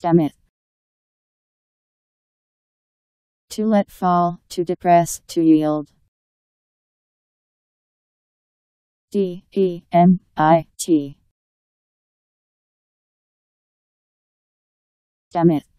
Demit. To let fall, to depress, to yield. D E M I T. demit it!